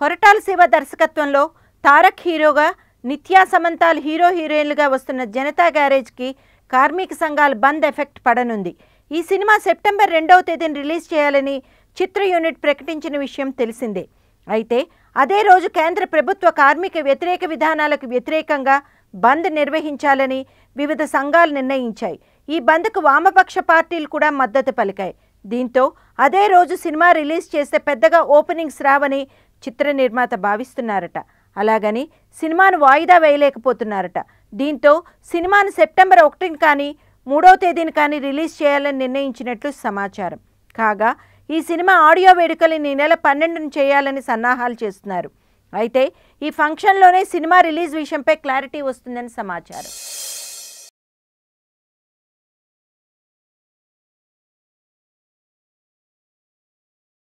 కొరటాల శివ దర్శకత్వంలో తారక్ హీరోగా నిత్యా సమంతాల్ హీరో హీరోయిన్లుగా వస్తున్న జనతా గ్యారేజ్కి కార్మిక సంఘాల బంద్ ఎఫెక్ట్ పడనుంది ఈ సినిమా సెప్టెంబర్ రెండవ తేదీని రిలీజ్ చేయాలని చిత్ర యూనిట్ ప్రకటించిన విషయం తెలిసిందే అయితే అదే రోజు కేంద్ర ప్రభుత్వ కార్మిక వ్యతిరేక విధానాలకు వ్యతిరేకంగా బంద్ నిర్వహించాలని వివిధ సంఘాలు నిర్ణయించాయి ఈ బంద్కు వామపక్ష పార్టీలు కూడా మద్దతు పలికాయి దీంతో అదే రోజు సినిమా రిలీజ్ చేస్తే పెద్దగా ఓపెనింగ్స్ రావని చిత్ర నిర్మాత భావిస్తున్నారట అలాగని సినిమాను వాయిదా వేయలేకపోతున్నారట దీంతో సినిమాను సెప్టెంబర్ ఒకటిని కానీ మూడో తేదీని కానీ రిలీజ్ చేయాలని నిర్ణయించినట్లు సమాచారం కాగా ఈ సినిమా ఆడియో వేడుకలను ఈ నెల పన్నెండును చేయాలని సన్నాహాలు చేస్తున్నారు అయితే ఈ ఫంక్షన్లోనే సినిమా రిలీజ్ విషయంపై క్లారిటీ వస్తుందని సమాచారం